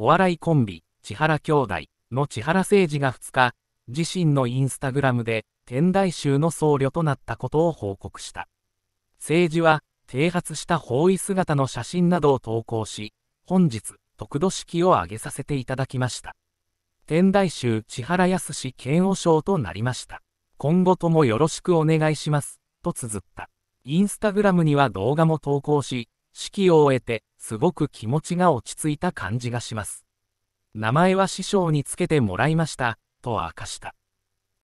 お笑いコンビ、千原兄弟の千原誠二が2日、自身のインスタグラムで天台宗の僧侶となったことを報告した。政治は、剃髪した包囲姿の写真などを投稿し、本日、得度式を挙げさせていただきました。天台宗千原康健吾賞となりました。今後ともよろしくお願いします、と綴った。インスタグラムには動画も投稿し、式を終えて、すごく気持ちが落ち着いた感じがします。名前は師匠につけてもらいました、と明かした。